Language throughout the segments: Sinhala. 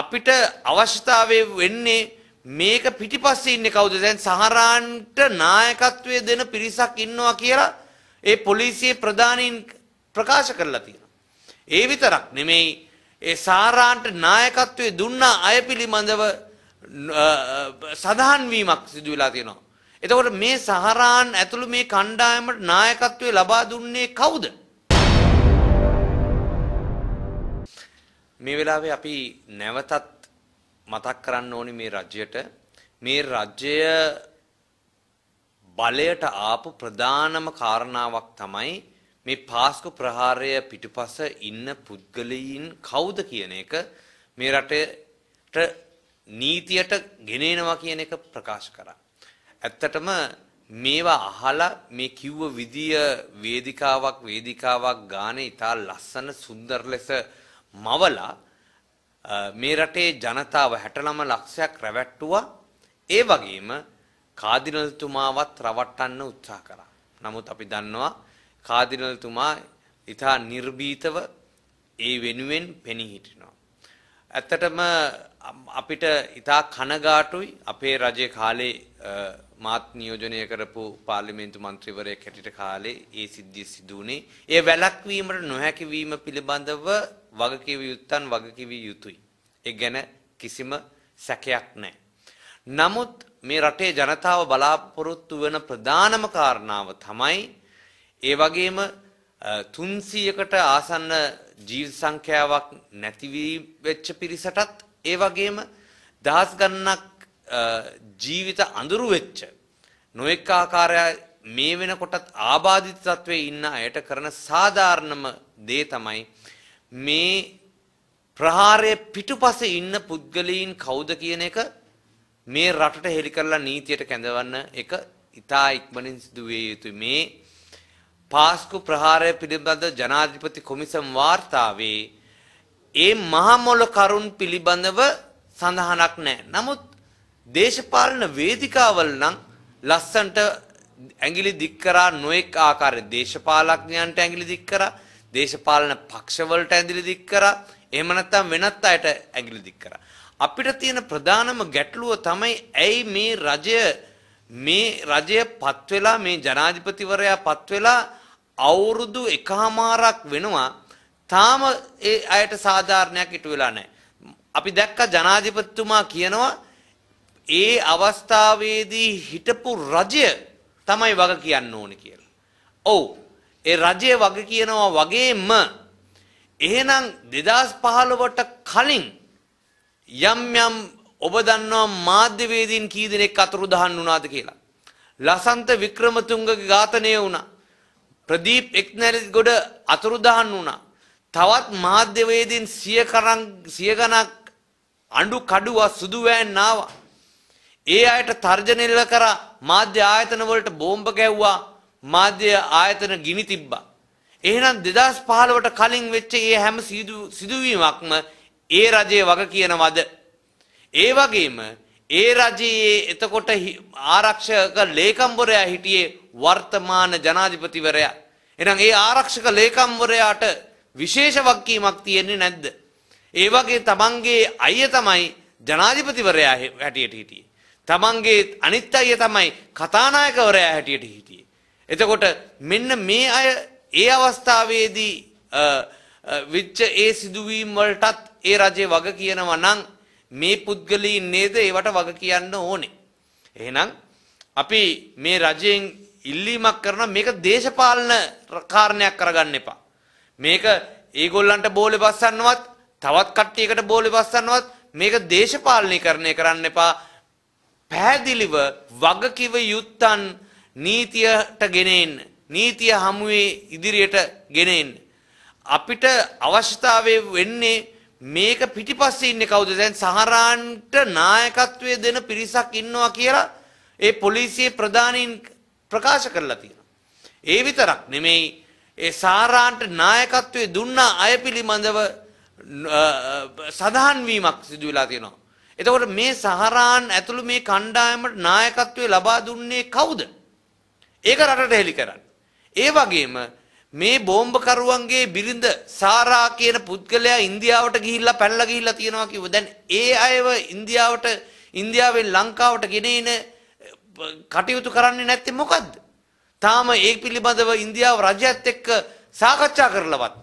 අපිට අවශ්‍යතාවය වෙන්නේ මේක පිටිපස්සේ ඉන්නේ කවුද දැන් සහරාන්ට නායකත්වය දෙන පිරිසක් ඉන්නවා කියලා ඒ පොලිසියේ ප්‍රධානීන් ප්‍රකාශ කරලා තියෙනවා. ඒ විතරක් නෙමෙයි ඒ සහරාන්ට නායකත්වය දුන්න අය පිළිබඳව සඳහන් වීමක් සිදු වෙලා තියෙනවා. එතකොට මේ සහරාන් ඇතුළු මේ කණ්ඩායමට නායකත්වය ලබා දුන්නේ කවුද? මේ වෙලාවේ අපි නැවතත් මතක් කරන්න ඕනි මේ රජ්‍යයට මේ රජ්‍යය බලයට ආපු ප්‍රධානම කාරණාවක් තමයි මේ පාස්කු ප්‍රහාරය පිටුපස ඉන්න පුද්ගලයින් කවුද කියන එක මේ රටේට නීතියට ගෙනෙනවා කියන එක ප්‍රකාශ කරා. ඇත්තටම මේවා අහලා මේ කිව්ව විදිය වේදිකාවක් වේදිකාවක් ගානේ ඉතා ලස්සන සුන්දර ලෙස මවලා මේ රටේ ජනතාව 69 ලක්ෂයක් රැවට්ටුවා ඒ වගේම කාදිනල්තුමාවත් රවට්ටන්න උත්සාහ කරා. නමුත් අපි දන්නවා කාදිනල්තුමා ඉතා නිර්භීතව ඒ වෙනුවෙන් පෙනී හිටිනවා. ඇත්තටම අපිට ඉතා කනගාටුයි අපේ රජය කාලේ මාත් නියෝජනය කරපු පාර්ලිමේන්තු මන්ත්‍රීවරයෙක් හැටියට කාලේ ඒ සිද්ධිය සිදු වුණේ. ඒ වැළක්වීමට නොහැකි වීම පිළිබඳව වගකිව යුත්තන් වගකිව යුතුයි. ඒ ගැන කිසිම සැකයක් නැහැ. නමුත් මේ රටේ ජනතාව බලාපොරොත්තු වෙන ප්‍රධානම කාරණාව තමයි ඒ වගේම 300කට ආසන්න ජීවිත සංඛ්‍යාවක් නැති වෙච්ච පිරිසටත් ඒ වගේම දහස් ගණනක් ජීවිත අඳුරු වෙච්ච නොඑක ආකාරය මේ වෙනකොටත් ආබාධිත තත්වයේ ඉන්න අයට කරන සාධාරණම දේ තමයි මේ ප්‍රහාරයේ පිටුපස ඉන්න පුද්ගලයන් කවුද කියන එක මේ රටට හෙළි කරලා නීතියට කැඳවන්න එක ඉතා ඉක්මනින් සිදු විය යුතුයි මේ පාස්කු ප්‍රහාරය පිළිබඳ ජනාධිපති කොමිසම් වාර්තාවේ ඒ මහමොල කරුණ පිළිබඳව සඳහනක් නැහැ. නමුත් දේශපාලන වේදිකාවල නම් ලස්සන්ට ඇඟිලි දික් කරා නොඑක් ආකාරයේ දේශපාලඥයන්ට ඇඟිලි දික් කරා දේශපාලන පක්ෂවලට ඇඟිලි දික් කරා. එහෙම නැත්නම් වෙනත් අයට ඇඟිලි දික් කරා. අපිට තියෙන ප්‍රධානම ගැටලුව තමයි ඇයි මේ රජය මේ රජය පත් වෙලා මේ ජනාධිපතිවරයා පත් වෙලා අවුරුදු එකහමාරක් වෙනවා තාම ඒ අයට සාධාරණයක් ඉටු වෙලා නැහැ. අපි දැක්ක ජනාධිපතිතුමා කියනවා ඒ අවස්ථාවේදී හිටපු රජය තමයි වග කියන්න ඕනේ කියලා. ඔව් ඒ රජය වග කියනවා වගේම එහෙනම් 2015ට කලින් යම් යම් ඔබ දන්නවා මාධ්‍යවේදීන් කී දෙනෙක් අතුරුදහන් වුණාද කියලා. ලසන්ත වික්‍රමතුංගගේ ඝාතනය වුණා. ප්‍රදීප් එක්නරිස් ගොඩ අතුරුදහන් වුණා. තවත් මාධ්‍යවේදීන් සිය කරන් සිය ගණක් අඬු කඩුවා සුදු වෑන් ආවා. ඒ අයට තර්ජනය කර මාධ්‍ය ආයතන වලට බෝම්බ ගැව්වා. මාධ්‍ය ආයතන ගිනි තිබ්බා. එහෙනම් 2015ට කලින් වෙච්ච මේ හැම සිදුවීමක්ම ඒ රජයේ වග කියනවද? ඒ වගේම ඒ රජයේ එතකොට ආරක්ෂක ලේකම්වරයා හිටියේ වර්තමාන ජනාධිපතිවරයා. එහෙනම් ඒ ආරක්ෂක ලේකම්වරයාට විශේෂ වගකීමක් තියෙන්නේ නැද්ද? ඒ වගේ තමන්ගේ අයිය තමයි ජනාධිපතිවරයා හැටියට හිටියේ. තමන්ගේ අනිත් අයිය තමයි කතානායකවරයා හැටියට හිටියේ. එතකොට මෙන්න මේ අය ඒ අවස්ථාවේදී විච්ච ඒ සිදුවීම් වලටත් ඒ රජේ වග කියනවා නම් මේ පුද්ගලීන් නේද ඒවට වග කියන්න ඕනේ. එහෙනම් අපි මේ රජයෙන් ඉල්ලීමක් කරන මේක දේශපාලන කාරණයක් කරගන්න එපා. මේක ඒගොල්ලන්ට බෝලෙ බස්සන්නවත් තවත් කට්ටියකට බෝලෙ බස්සන්නවත් මේක දේශපාලනීකරණය කරන්න එපා. පැහැදිලිව වගකිව යුත්තන් නීතියට ගෙනෙන්න. නීතිය හමුවේ ඉදිරියට ගෙනෙන්න. අපිට අවශ්‍යතාවය වෙන්නේ මේක පිටිපස්සේ ඉන්නේ කවුද දැන් සහරාන්ට නායකත්වය දෙන පිරිසක් ඉන්නවා කියලා ඒ පොලිසිය ප්‍රධානීන් ප්‍රකාශ කරලා තියෙනවා. ඒ විතරක් නෙමෙයි ඒ සහරාන්ට නායකත්වය දුන්න අය පිළිබඳව සඳහන් වීමක් සිදු වෙලා තියෙනවා. එතකොට මේ සහරාන් ඇතුළු මේ කණ්ඩායමට නායකත්වය ලබා දුන්නේ කවුද? ඒක රටට හෙලි කරන්න. ඒ වගේම මේ බෝම්බකරුවන්ගේ බිරිඳ සාරා කියන පුද්ගලයා ඉන්දියාවට ගිහිල්ලා පැනලා ගිහිල්ලා තියෙනවා කිව්ව. දැන් ඒ අයව ඉන්දියාවට ඉන්දියාවෙන් ලංකාවට ගෙනෙන කටයුතු කරන්නේ නැත්තේ මොකද්ද? තාම ඒ පිළිබඳව ඉන්දියාව රජයත් එක්ක සාකච්ඡා කරලවත්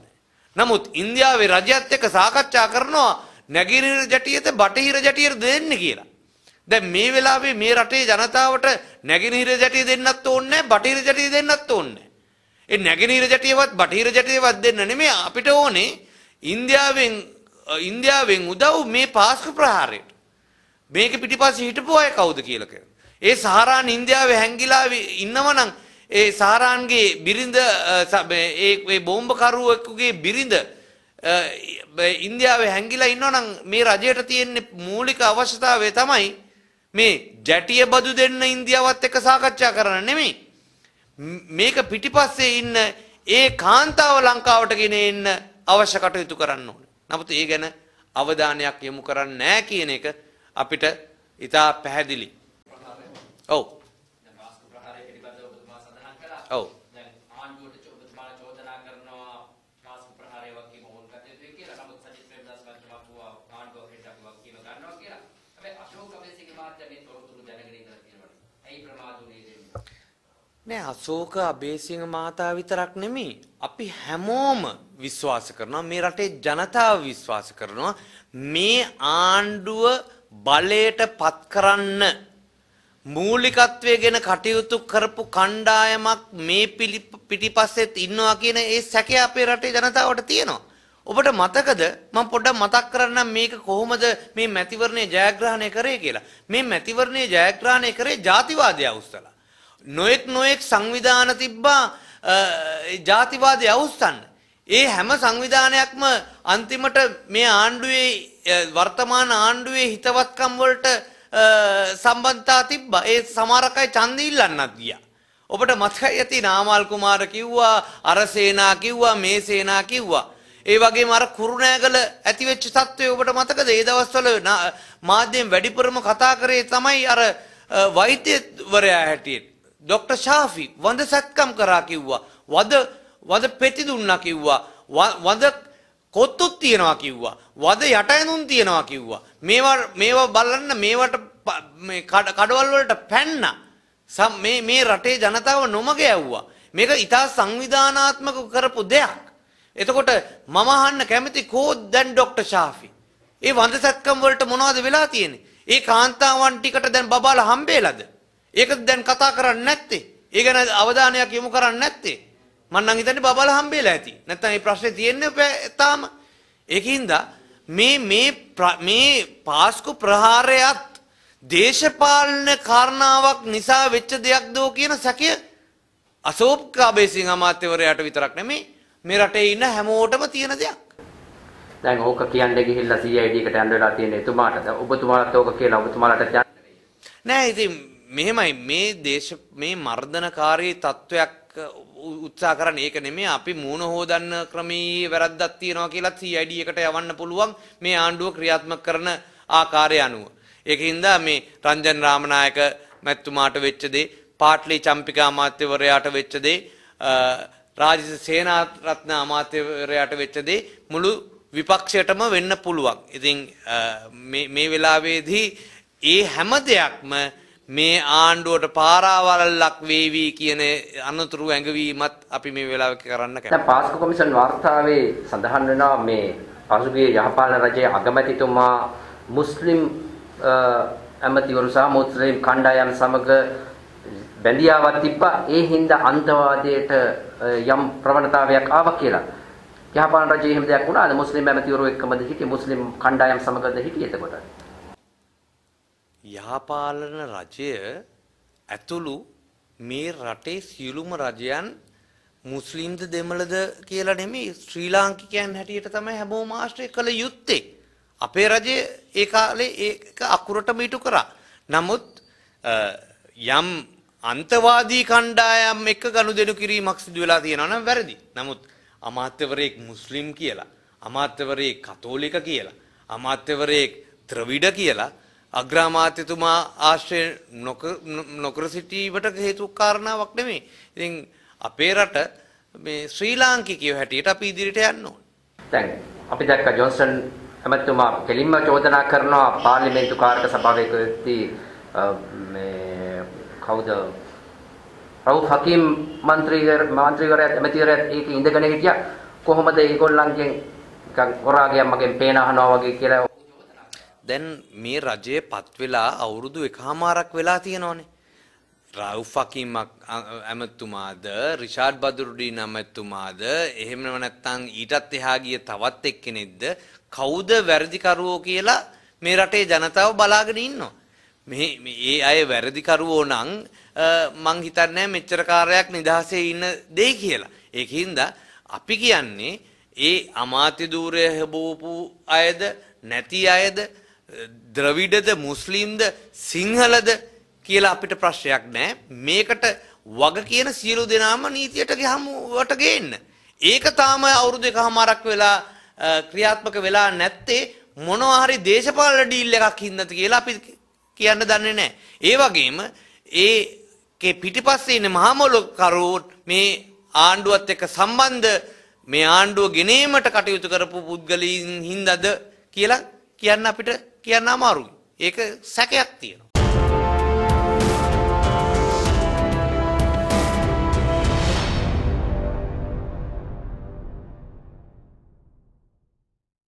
නමුත් ඉන්දියාවේ රජයත් එක්ක සාකච්ඡා කරනවා නැගිරිර ජටියත බටහිර ජටියර දෙන්න කියලා. දැන් මේ වෙලාවේ මේ රටේ ජනතාවට නැගෙනහිර ජැටිය දෙන්නත් ඕනේ බටහිර ජැටිය දෙන්නත් ඕනේ. ඒ නැගෙනහිර ජැටියවත් බටහිර ජැටියවත් දෙන්න නෙමෙයි අපිට ඕනේ ඉන්දියාවෙන් ඉන්දියාවෙන් උදව් මේ පාස්කු ප්‍රහාරයට. මේක පිටිපස්සේ හිටපු අය කවුද කියලා ඒ සහරාන් ඉන්දියාවේ හැංගිලා ඉන්නවනම් ඒ සහරාන්ගේ බිරිඳ ඒ බෝම්බ කරුවෙකුගේ බිරිඳ ඉන්දියාවේ හැංගිලා ඉන්නවනම් මේ රජයට තියෙන මූලික අවශ්‍යතාවය තමයි මේ ජැටිය බදු දෙන්න ඉන්දියාවත් එක්ක සාකච්ඡා කරන්න නෙමෙයි. මේක පිටිපස්සේ ඉන්න ඒ කාන්තාව ලංකාවට ගෙන එන්න අවශ්‍ය කටයුතු කරන්න ඕනේ. නමුත් ඒ ගැන අවධානයක් යොමු කරන්නේ නැහැ කියන එක අපිට ඉතා පැහැදිලි. ඔව්. ඔව්. නෑ අශෝක අබේසිංහ මහතා විතරක් නෙමෙයි අපි හැමෝම විශ්වාස කරනවා මේ රටේ ජනතාව විශ්වාස කරනවා මේ ආණ්ඩුව බලයට පත් කරන්න මූලිකත්වය ගැන කටයුතු කරපු කණ්ඩායමක් මේ පිටිපස්සෙත් ඉන්නවා කියන ඒ සැකය අපේ රටේ ජනතාවට තියෙනවා. ඔබට මතකද මම පොඩ්ඩක් මතක් කරන්නම් මේක කොහොමද මේ මැතිවරණය ජයග්‍රහණය කරේ කියලා. මේ මැතිවරණය ජයග්‍රහණය කරේ ජාතිවාදය අවුස්සලා. නොඑක් නොඑක් සංවිධාන තිබ්බා ජාතිවාදය අවුස්සන්න. ඒ හැම සංවිධානයක්ම අන්තිමට මේ ආණ්ඩුවේ වර්තමාන ආණ්ඩුවේ හිතවත්කම් වලට සම්බන්ධතා තිබ්බා. ඒ සමහරකයි ඡන්ද ඉල්ලන්නත් ගියා. ඔබට මතකයි ඇති නාමල් කුමාර කිව්වා, අර සේනා කිව්වා, මේ සේනා කිව්වා. ඒ වගේම අර කුරුණෑගල ඇතිවෙච්ච තත්ත්වය ඔබට මතකද? ඒ දවස්වල මාධ්‍යයෙන් වැඩිපුරම කතා කරේ තමයි අර වෛද්‍යවරයා හැටියට. ડොක්ටර් ශාෆි වඳ සත්කම් කරා කිව්වා. වද වද පෙති දුන්නා කිව්වා. වද කොත්තුත් තියනවා කිව්වා. වද යටඇඳුම් තියනවා කිව්වා. මේවා මේවා බලන්න මේවට මේ කඩවල් වලට පැන්නා. මේ මේ රටේ ජනතාව නොමග යවුවා. මේක ඉතා සංවිධානාත්මක කරපු දෙයක්. එතකොට මම අහන්න කැමති කෝත් දැන් ડોක්ටර් ශාෆි. ඒ වඳ සත්කම් වලට මොනවද වෙලා තියෙන්නේ? ඒ කාන්තාවන් ටිකට දැන් බබාලා හම්බේලාද? ඒකද දැන් කතා කරන්නේ නැත්තේ. ඒ ගැන අවධානයක් යොමු කරන්නේ නැත්තේ. මං නම් හිතන්නේ බබාලා හම්බෙලා ඇති. නැත්තම් මේ ප්‍රශ්නේ තියෙන්නේ තාම. ඒකින්ද මේ මේ මේ පාස්කු ප්‍රහාරයත් දේශපාලන කාරණාවක් නිසා වෙච්ච දෙයක්ද කියන සැකය අශෝක් කාබේසිංහ අමාත්‍යවරයාට විතරක් නෙමෙයි මේ රටේ ඉන්න හැමෝටම තියෙන දෙයක්. දැන් ඕක කියන්න ගිහිල්ලා CID එකට යන්න වෙලා තියෙන එතුමාටද ඔබතුමාලත් ඕක කියලා ඔබතුමාලට නෑ ඉතින් මෙහෙමයි මේ දේශ මේ මර්ධනකාරී තත්වයක් උත්සා කරන්න ඒක නෙමේ අපි මූුණ හෝදන්න ක්‍රමී වැරද්දත් තියෙනවා කියලා CID එකට යවන්න පුළුවන් මේ ආණ්ඩුව ක්‍රියාත්මක කරන ආකාරය අනුව. ඒක හින්දා මේ රංජන් රාමනායක මැතිතුමාට වෙච්ච දේ පාට්ලි චම්පිකා අමාත්‍යවරයාට වෙච්ච දේ රාජිත සේනාරත්න අමාත්‍යවරයාට වෙච්ච දේ මුළු විපක්ෂයටම වෙන්න පුළුවන්. ඉතින් මේ වෙලාවේදී ඒ හැම දෙයක්ම මේ ආණ්ඩුවට පාරාවලල්ලක් වේවි කියන අනතුරු ඇඟවීමත් අපි මේ වෙලාවක කරන්න කැමතියි. දැන් පාස්කු කොමිෂන් වාර්තාවේ සඳහන් වෙනවා මේ පසුගිය යහපාලන රජයේ අගමැතිතුමා මුස්ලිම් ඇමතිවරු සහ මුස්ලිම් කණ්ඩායම් සමග බැඳියාවක් තිබ්බා ඒ හින්දා අන්තවාදයට යම් ප්‍රවණතාවයක් ආවා කියලා. යහපාලන රජයේ එහෙම දෙයක් වුණාද මුස්ලිම් ඇමතිවරු එක්කමද හිටියේ මුස්ලිම් කණ්ඩායම් සමගද හිටියේ එතකොට? යහපාලන රජය ඇතුළු මේ රටේ සියලුම රජයන් මුස්ලිම්ද දෙමළද කියලා නෙමෙයි ශ්‍රී ලාංකිකයන් හැටියට තමයි හැමෝම ආශ්‍රය කළ යුත්තේ. අපේ රජය ඒ කාලේ ඒක අකුරටම ඉටු කරා. නමුත් යම් අන්තවාදී කණ්ඩායම් එක්ක ගනුදෙනු කිරීමක් සිදු වෙලා තියෙනවා නම් වැරදි. නමුත් අමාත්‍යවරයෙක් මුස්ලිම් කියලා, අමාත්‍යවරයෙක් කතෝලික කියලා, අමාත්‍යවරයෙක් ද්‍රවිඩ කියලා අග්‍රාමාත්‍යතුමා ආශ්‍රය නොකර සිටීමට හේතු කාරණාවක් නෙමෙයි. ඉතින් අපේ රට මේ ශ්‍රී ලාංකිකයෝ හැටියට අපි ඉදිරියට යන්න ඕනේ. දැන් අපි දැක්ක ජොන්සන් ඇමතුමා කෙලින්ම චෝදනා කරනවා පාර්ලිමේන්තු කාර්ක සභාවකදී මේ කවුද රවුෆ් හකීම් മന്ത്രിවර മന്ത്രിවරයා ඇමතිවරයා ඒක ඉඳගෙන හිටියා කොහොමද ඒගොල්ලන්ගෙන් නිකන් හොරාගයක් මගෙන් පේන අහනවා වගේ කියලා දැන් මේ රජයේ පත් වෙලා අවුරුදු එකහමාරක් වෙලා තියෙනවනේ. රවුෆ් ෆකීමක් ඇමතුමාද, රිෂාඩ් බදුරුඩි නමතුමාද, එහෙම නැත්නම් ඊටත් එහා ගිය තවත් එක්කෙනෙක්ද කවුද වැරදිකරුවෝ කියලා මේ රටේ ජනතාව බලාගෙන ඉන්නවා. මේ ඒ අය වැරදිකරුවෝ නම් මං හිතන්නේ මෙච්චර කාර්යයක් නිදහසේ ඉන්න දෙයි කියලා. ඒකින්ද අපි කියන්නේ ඒ අමාත්‍ය ධූරය හබෝපු අයද නැති අයද ද්‍රවිඩද මුස්ලිම්ද සිංහලද කියලා අපිට ප්‍රශ්නයක් නෑ මේකට වග කියන සියලු දෙනාම නීතියට ගහමුවට ගේන්න. ඒක තාම අවුරුදු එකහමාරක් වෙලා ක්‍රියාත්මක වෙලා නැත්තේ මොනවා හරි දේශපාලන ඩීල් එකක් හින්දාද කියලා අපි කියන්න දන්නේ නැහැ. ඒ වගේම ඒකේ පිටිපස්සේ ඉන්න මහමොලකරුවෝ මේ ආණ්ඩුවත් එක්ක සම්බන්ධ මේ ආණ්ඩුව ගෙනීමට කටයුතු කරපු පුද්ගලයන් හින්දාද කියලා කියන්න අපිට කියන්න අමාරුයි. ඒක සැකයක් තියෙනවා.